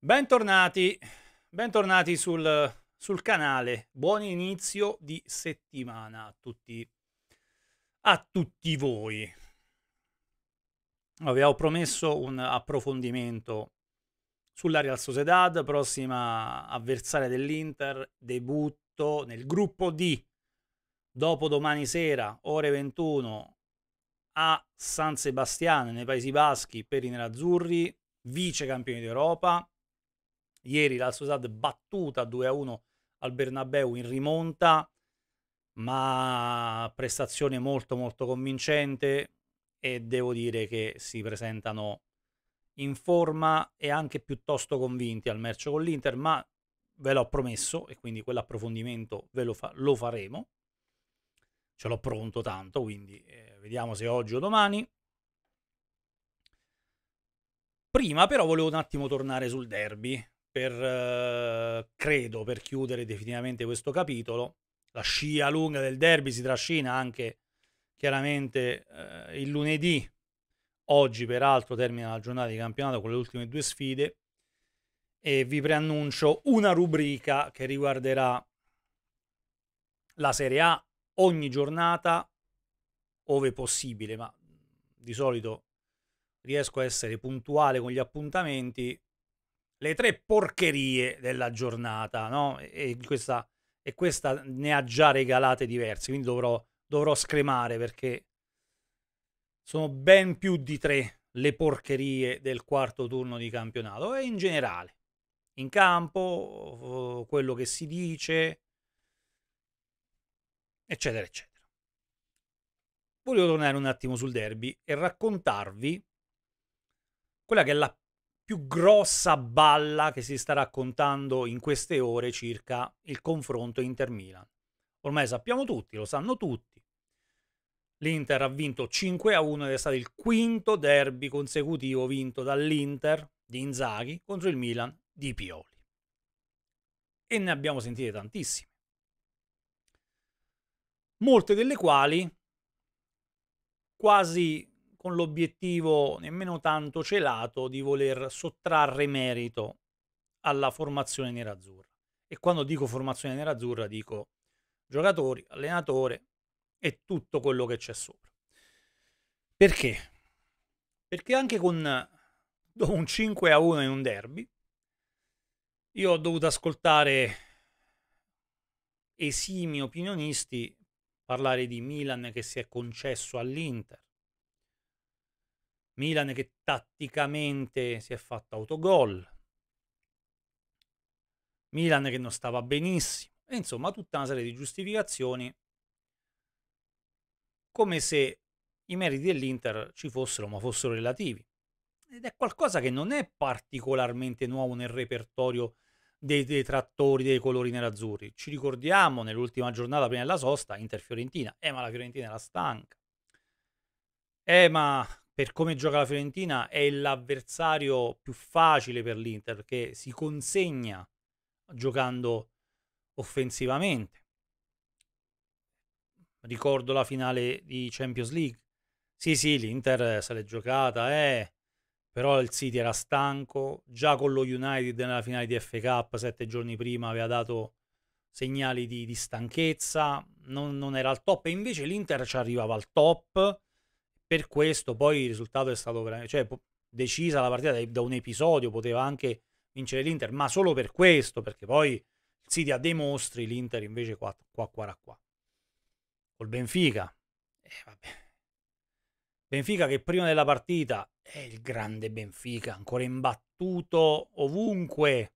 Bentornati, bentornati sul, sul, canale, buon inizio di settimana a tutti, a tutti voi. Avevo promesso un approfondimento sulla Real Sociedad, prossima avversaria dell'Inter, debutto nel gruppo D, dopo domani sera, ore 21, a San Sebastiano, nei Paesi Baschi, per i nerazzurri, vice campioni d'Europa, Ieri la Sociedad battuta 2-1 al Bernabeu in rimonta, ma prestazione molto molto convincente e devo dire che si presentano in forma e anche piuttosto convinti al mercio con l'Inter, ma ve l'ho promesso e quindi quell'approfondimento ve lo, fa- lo faremo. Ce l'ho pronto tanto, quindi eh, vediamo se oggi o domani. Prima però volevo un attimo tornare sul derby, per, eh, credo, per chiudere definitivamente questo capitolo. La scia lunga del derby si trascina anche chiaramente eh, il lunedì. Oggi peraltro termina la giornata di campionato con le ultime due sfide e vi preannuncio una rubrica che riguarderà la Serie A ogni giornata, ove possibile, ma di solito riesco a essere puntuale con gli appuntamenti le tre porcherie della giornata, no? E questa, e questa ne ha già regalate diverse, quindi dovrò, dovrò scremare perché sono ben più di tre le porcherie del quarto turno di campionato e in generale, in campo, eh, quello che si dice, eccetera, eccetera. Volevo tornare un attimo sul derby e raccontarvi quella che è la più grossa balla che si sta raccontando in queste ore circa il confronto Inter-Milan. Ormai sappiamo tutti, lo sanno tutti. L'Inter ha vinto 5-1 a ed è stato il quinto derby consecutivo vinto dall'Inter di Inzaghi contro il Milan di Pioli. E ne abbiamo sentite tantissime. Molte delle quali quasi con l'obiettivo nemmeno tanto celato di voler sottrarre merito alla formazione nerazzurra. E quando dico formazione nerazzurra dico giocatori, allenatore e tutto quello che c'è sopra. Perché? Perché anche con dopo un 5 a 1 in un derby io ho dovuto ascoltare esimi opinionisti parlare di Milan che si è concesso all'Inter Milan che tatticamente si è fatto autogol, Milan che non stava benissimo, e insomma tutta una serie di giustificazioni come se i meriti dell'Inter ci fossero ma fossero relativi. Ed è qualcosa che non è particolarmente nuovo nel repertorio dei detrattori dei colori nerazzurri. Ci ricordiamo nell'ultima giornata prima della sosta Inter-Fiorentina, eh ma la Fiorentina era stanca. Eh, ma per come gioca la Fiorentina, è l'avversario più facile per l'Inter, perché si consegna giocando offensivamente. Ricordo la finale di Champions League. Sì, sì, l'Inter se l'è giocata, eh, però il City era stanco, già con lo United nella finale di FK sette giorni prima aveva dato segnali di, di stanchezza, non, non, era al top e invece l'Inter ci arrivava al top per questo poi il risultato è stato veramente... Cioè, decisa la partita da un episodio, poteva anche vincere l'Inter, ma solo per questo, perché poi il City ha dei mostri, l'Inter invece qua, qua, qua, qua. Col Benfica, eh, vabbè. Benfica che prima della partita è eh, il grande Benfica, ancora imbattuto ovunque,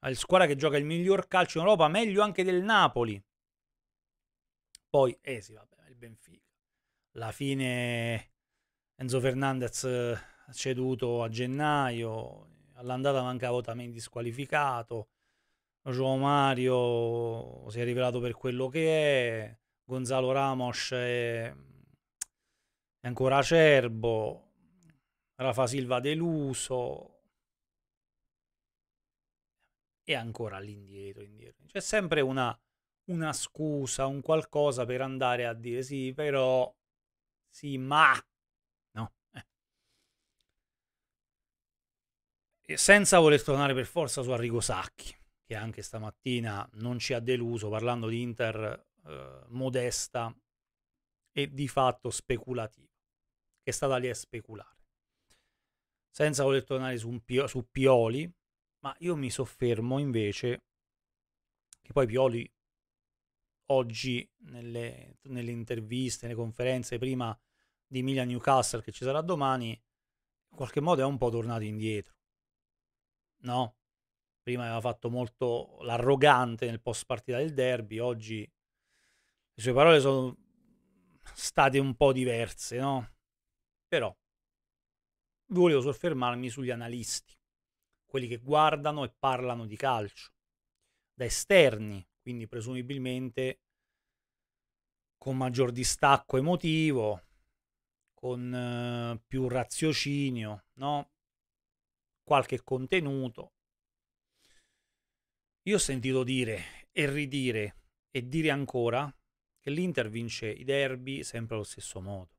ha squadra che gioca il miglior calcio in Europa, meglio anche del Napoli. Poi, eh sì, vabbè, il Benfica alla fine Enzo Fernandez eh, ceduto a gennaio, all'andata mancava Otamendi disqualificato, Gio Mario si è rivelato per quello che è, Gonzalo Ramos è, è ancora acerbo, Rafa Silva deluso, e ancora all'indietro, indietro. C'è sempre una, una scusa, un qualcosa per andare a dire sì, però sì, ma... No. Eh. senza voler tornare per forza su Arrigo Sacchi, che anche stamattina non ci ha deluso parlando di Inter eh, modesta e di fatto speculativa, che è stata lì a speculare. Senza voler tornare su, Pio, su Pioli, ma io mi soffermo invece che poi Pioli oggi nelle, nelle, interviste, nelle conferenze prima di Milan Newcastle che ci sarà domani, in qualche modo è un po' tornato indietro. No? Prima aveva fatto molto l'arrogante nel post partita del derby, oggi le sue parole sono state un po' diverse, no? Però volevo soffermarmi sugli analisti, quelli che guardano e parlano di calcio da esterni, quindi presumibilmente con maggior distacco emotivo, con eh, più raziocinio, no? qualche contenuto. Io ho sentito dire e ridire e dire ancora che l'Inter vince i derby sempre allo stesso modo.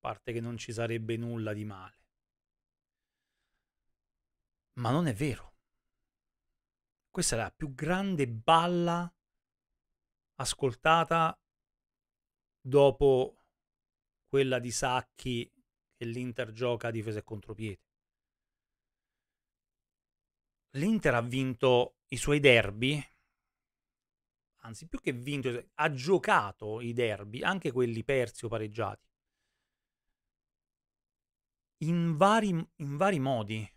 A parte che non ci sarebbe nulla di male. Ma non è vero. Questa è la più grande balla ascoltata dopo quella di Sacchi che l'Inter gioca a difesa e contropiede. L'Inter ha vinto i suoi derby, anzi più che vinto, ha giocato i derby, anche quelli persi o pareggiati, in vari, in vari modi,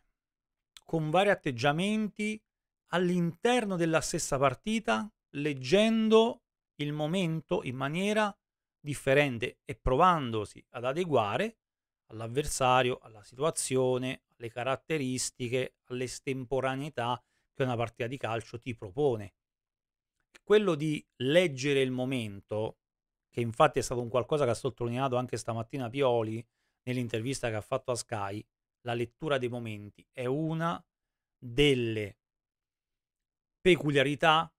con vari atteggiamenti all'interno della stessa partita, leggendo il momento in maniera differente e provandosi ad adeguare all'avversario, alla situazione, alle caratteristiche, all'estemporaneità che una partita di calcio ti propone. Quello di leggere il momento, che infatti è stato un qualcosa che ha sottolineato anche stamattina Pioli nell'intervista che ha fatto a Sky, la lettura dei momenti è una delle peculiarità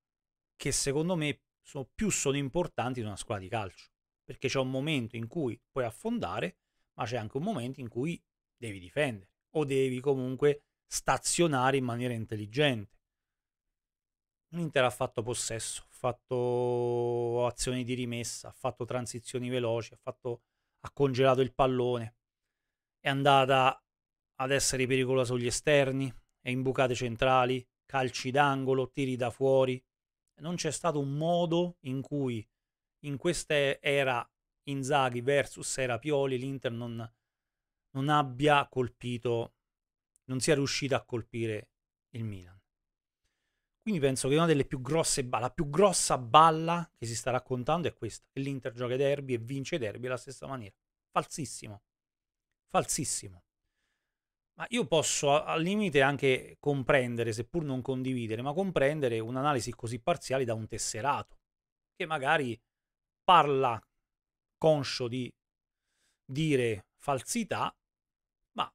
che secondo me sono, più sono importanti di una squadra di calcio, perché c'è un momento in cui puoi affondare, ma c'è anche un momento in cui devi difendere o devi comunque stazionare in maniera intelligente. L'Inter ha fatto possesso, ha fatto azioni di rimessa, ha fatto transizioni veloci, ha, fatto, ha congelato il pallone, è andata ad essere pericolosa sugli esterni, è in bucate centrali, calci d'angolo, tiri da fuori non c'è stato un modo in cui in questa era Inzaghi versus era Pioli l'Inter non, non abbia colpito, non sia riuscita a colpire il Milan. Quindi penso che una delle più grosse balla, la più grossa balla che si sta raccontando è questa, che l'Inter gioca i derby e vince i derby alla stessa maniera. Falsissimo. Falsissimo. Ma io posso al limite anche comprendere, seppur non condividere, ma comprendere un'analisi così parziale da un tesserato, che magari parla conscio di dire falsità, ma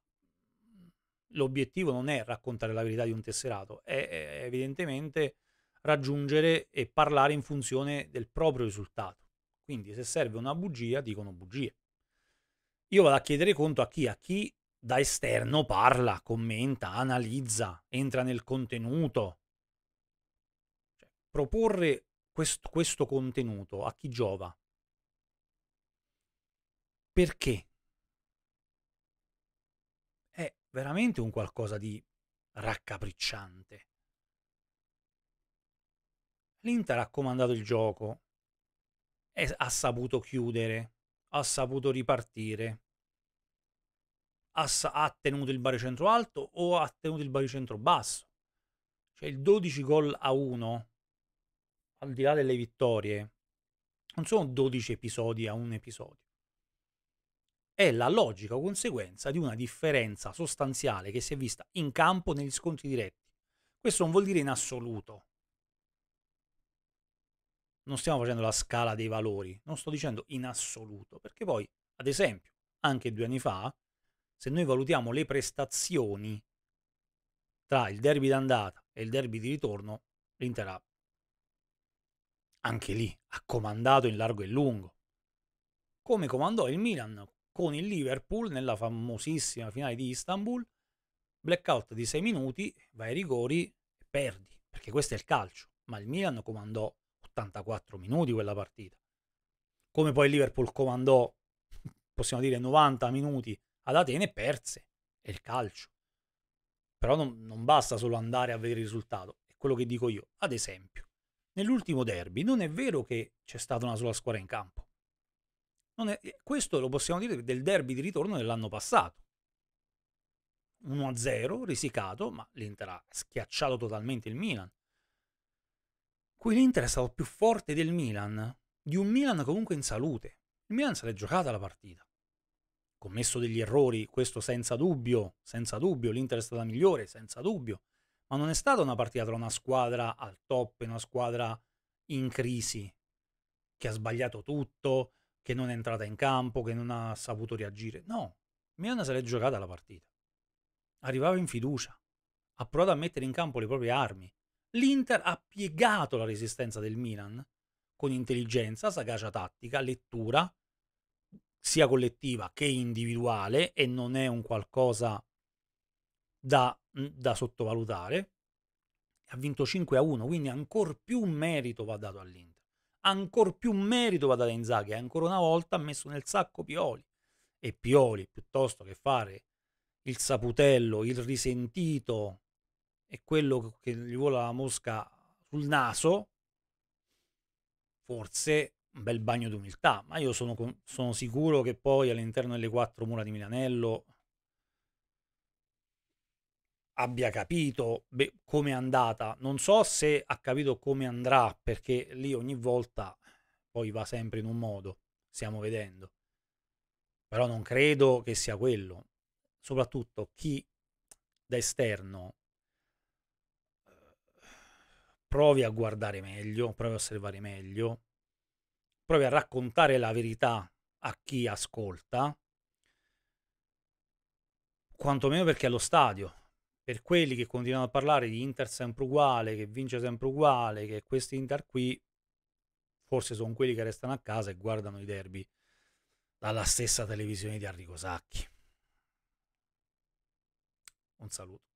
l'obiettivo non è raccontare la verità di un tesserato, è, evidentemente raggiungere e parlare in funzione del proprio risultato. Quindi se serve una bugia, dicono bugie. Io vado a chiedere conto a chi? A chi da esterno parla, commenta, analizza, entra nel contenuto. Cioè, proporre quest- questo contenuto a chi giova? Perché? È veramente un qualcosa di raccapricciante. L'Inter ha comandato il gioco, è, ha saputo chiudere, ha saputo ripartire, ha, ha tenuto il baricentro alto o ha tenuto il baricentro basso. Cioè il 12 gol a 1, al di là delle vittorie, non sono 12 episodi a un episodio. È la logica conseguenza di una differenza sostanziale che si è vista in campo negli scontri diretti. Questo non vuol dire in assoluto. Non stiamo facendo la scala dei valori, non sto dicendo in assoluto, perché poi, ad esempio, anche due anni fa, se noi valutiamo le prestazioni tra il derby d'andata e il derby di ritorno, l'Inter ha anche lì ha comandato in largo e lungo. Come comandò il Milan con il Liverpool nella famosissima finale di Istanbul, blackout di 6 minuti, vai ai rigori e perdi, perché questo è il calcio, ma il Milan comandò 84 minuti quella partita. Come poi il Liverpool comandò, possiamo dire, 90 minuti ad Atene perse, è il calcio. Però non, non basta solo andare a vedere il risultato, è quello che dico io. Ad esempio, nell'ultimo derby non è vero che c'è stata una sola squadra in campo. È, eh, questo lo possiamo dire del derby di ritorno dell'anno passato. 1-0, risicato, ma l'Inter ha schiacciato totalmente il Milan. Qui l'Inter è stato più forte del Milan, di un Milan comunque in salute. Il Milan se l'è giocata la partita commesso degli errori, questo senza dubbio, senza dubbio, l'Inter è stata migliore, senza dubbio, ma non è stata una partita tra una squadra al top e una squadra in crisi, che ha sbagliato tutto, che non è entrata in campo, che non ha saputo reagire. No, Milan se l'è giocata la partita. Arrivava in fiducia, ha provato a mettere in campo le proprie armi. L'Inter ha piegato la resistenza del Milan con intelligenza, sagacia tattica, lettura sia collettiva che individuale e non è un qualcosa da, da sottovalutare. Ha vinto 5 a 1, quindi ancora più merito va dato all'Inter. Ancora più merito va dato a Inzaghi, ancora una volta ha messo nel sacco Pioli. E Pioli, piuttosto che fare il saputello, il risentito e quello che gli vuole la mosca sul naso, forse un bel bagno d'umiltà, ma io sono, sono sicuro che poi all'interno delle quattro mura di Milanello abbia capito come è andata. Non so se ha capito come andrà, perché lì ogni volta poi va sempre in un modo, stiamo vedendo. Però non credo che sia quello. Soprattutto chi da esterno eh, provi a guardare meglio, provi a osservare meglio, provi a raccontare la verità a chi ascolta, quantomeno perché è allo stadio. Per quelli che continuano a parlare di Inter sempre uguale, che vince sempre uguale, che questi Inter qui, forse sono quelli che restano a casa e guardano i derby dalla stessa televisione di Arrigo Sacchi. Un saluto.